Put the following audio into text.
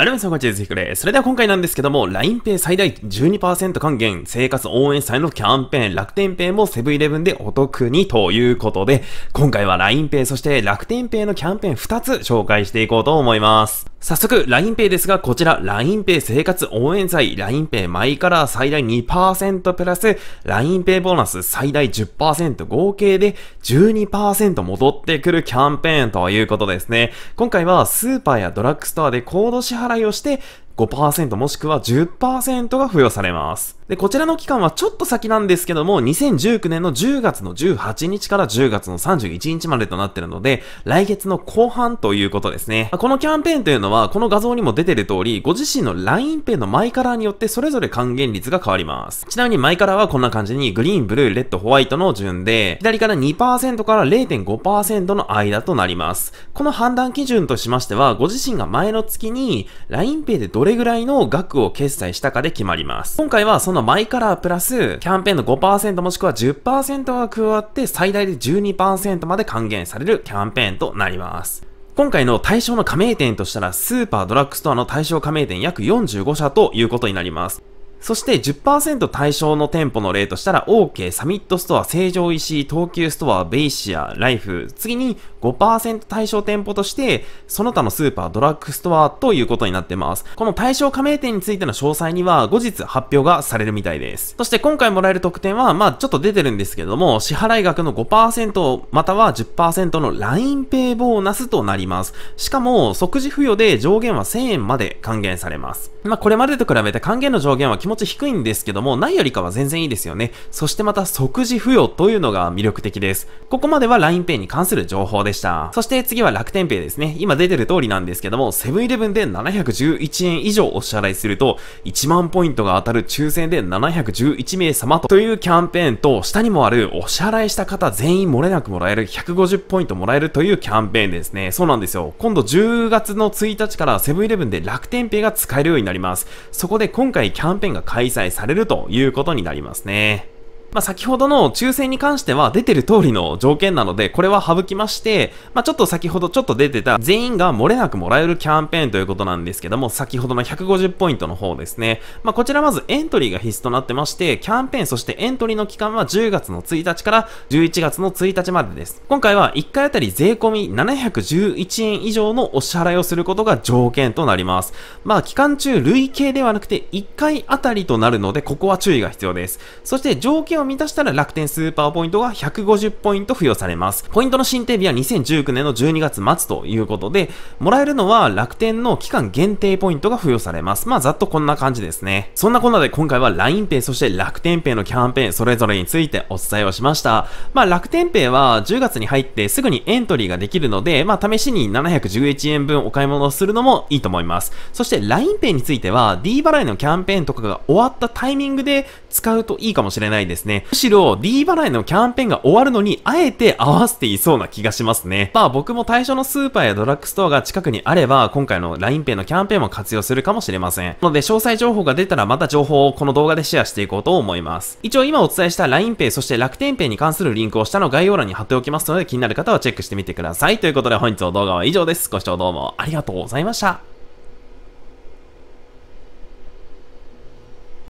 ありがとうございます。こんにちは。それでは今回なんですけども、LINEPay 最大12%還元、生活応援祭のキャンペーン、楽天ペイもセブンイレブンでお得にということで、今回は LINEPay そして楽天ペイのキャンペーン2つ紹介していこうと思います。早速、LINEPay ですが、こちら、LINEPay 生活応援祭、LINEPay マイカラー最大2%プラス、LINEPay ボーナス最大10%、合計で12%戻ってくるキャンペーンということですね。今回は、スーパーやドラッグストアでコード支払払いをして5%もしくは10%が付与されます。で、こちらの期間はちょっと先なんですけども、2019年の10月の18日から10月の31日までとなってるので、来月の後半ということですね。このキャンペーンというのは、この画像にも出てる通り、ご自身の LINEPay のマイカラーによってそれぞれ還元率が変わります。ちなみにマイカラーはこんな感じに、グリーン、ブルー、レッド、ホワイトの順で、左から2%から0.5%の間となります。この判断基準としましては、ご自身が前の月に LINEPay でどれぐらいの額を決済したかで決まります。今回はそののマイカラープラス、キャンペーンの5%もしくは10%が加わって最大で12%まで還元されるキャンペーンとなります。今回の対象の加盟店としたら、スーパードラッグストアの対象加盟店約45社ということになります。そして10%対象の店舗の例としたら、OK、サミットストア、成城石東急ストア、ベイシア、ライフ。次に5%対象店舗として、その他のスーパー、ドラッグストアということになってます。この対象加盟店についての詳細には、後日発表がされるみたいです。そして今回もらえる特典は、まあちょっと出てるんですけども、支払い額の5%または10%の LINEPay ボーナスとなります。しかも、即時付与で上限は1000円まで還元されます。まあこれまでと比べて還元の上限は気持ち低いんですけども、ないよりかは全然いいですよね。そしてまた即時付与というのが魅力的です。ここまでは LINEPay に関する情報でした。そして次は楽天ペイですね。今出てる通りなんですけども、セブンイレブンで711円以上お支払いすると、1万ポイントが当たる抽選で711名様というキャンペーンと、下にもあるお支払いした方全員漏れなくもらえる150ポイントもらえるというキャンペーンですね。そうなんですよ。今度10月の1日からセブンイレブンで楽天ペイが使えるようになります。そこで今回キャンペーンがが開催されるということになりますね。まあ、先ほどの抽選に関しては出てる通りの条件なので、これは省きまして、まあ、ちょっと先ほどちょっと出てた全員が漏れなくもらえるキャンペーンということなんですけども、先ほどの150ポイントの方ですね。まあ、こちらまずエントリーが必須となってまして、キャンペーンそしてエントリーの期間は10月の1日から11月の1日までです。今回は1回あたり税込み711円以上のお支払いをすることが条件となります。まあ、期間中累計ではなくて1回あたりとなるので、ここは注意が必要です。そして条件を満たしたら楽天スーパーポイントが150ポイント付与されます。ポイントの申請日は2019年の12月末ということで、もらえるのは楽天の期間限定ポイントが付与されます。まあ、ざっとこんな感じですね。そんなこんなで今回は LINEPay そして楽天 Pay のキャンペーンそれぞれについてお伝えをしました。まあ、楽天 Pay は10月に入ってすぐにエントリーができるので、まあ、試しに711円分お買い物をするのもいいと思います。そして LINEPay については D 払いのキャンペーンとかが終わったタイミングで使うといいかもしれないですね。ね。むしろ D 払いのキャンペーンが終わるのに、あえて合わせていそうな気がしますね。まあ僕も対象のスーパーやドラッグストアが近くにあれば、今回の LINEPay のキャンペーンも活用するかもしれません。なので詳細情報が出たらまた情報をこの動画でシェアしていこうと思います。一応今お伝えした LINEPay そして楽天 p イに関するリンクを下の概要欄に貼っておきますので気になる方はチェックしてみてください。ということで本日の動画は以上です。ご視聴どうもありがとうございました。